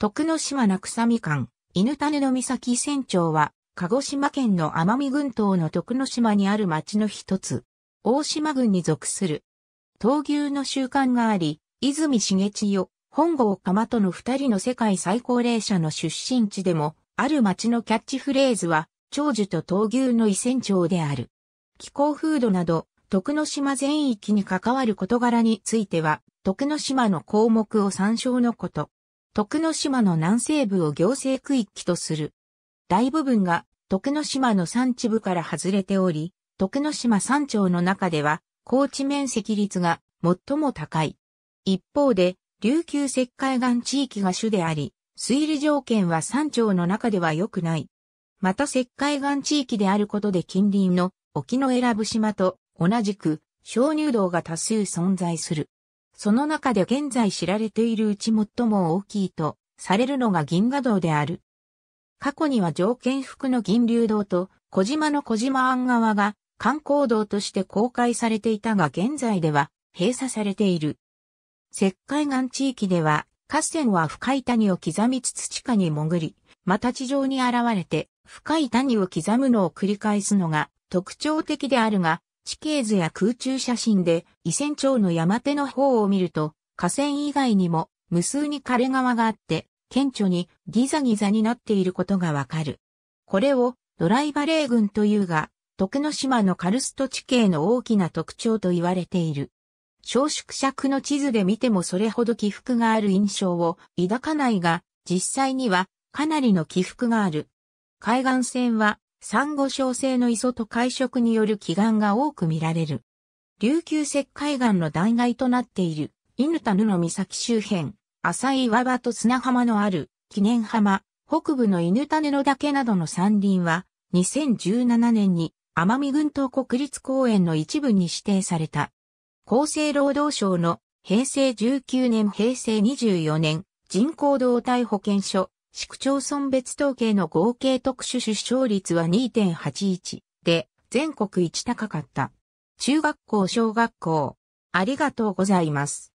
徳之島なくさみかん、犬種の岬船長は、鹿児島県の奄美群島の徳之島にある町の一つ、大島郡に属する。闘牛の習慣があり、泉茂千代、本郷鎌との二人の世界最高齢者の出身地でも、ある町のキャッチフレーズは、長寿と闘牛の異船長である。気候風土など、徳之島全域に関わる事柄については、徳之島の項目を参照のこと。徳之島の南西部を行政区域とする。大部分が徳之島の山地部から外れており、徳之島山頂の中では高地面積率が最も高い。一方で、琉球石灰岩地域が主であり、水利条件は山頂の中では良くない。また石灰岩地域であることで近隣の沖永良部島と同じく鍾乳洞が多数存在する。その中で現在知られているうち最も大きいとされるのが銀河道である。過去には条件服の銀流道と小島の小島案側が観光道として公開されていたが現在では閉鎖されている。石灰岩地域では河川は深い谷を刻みつつ地下に潜り、また地上に現れて深い谷を刻むのを繰り返すのが特徴的であるが、地形図や空中写真で、伊仙町の山手の方を見ると、河川以外にも無数に枯れ川があって、顕著にギザギザになっていることがわかる。これをドライバレー群というが、徳之島のカルスト地形の大きな特徴と言われている。小縮尺の地図で見てもそれほど起伏がある印象を抱かないが、実際にはかなりの起伏がある。海岸線は珊瑚ゴ礁性の磯と海食による祈願が多く見られる。琉球石灰岩の断崖となっている、犬田布岬周辺、浅い岩場と砂浜のある、記念浜、北部の犬田布岳などの山林は、2017年に奄美群島国立公園の一部に指定された。厚生労働省の平成19年平成24年人口動態保健所市区町村別統計の合計特殊出生率は2.81で、全国一高かった。中学校小学校、ありがとうございます。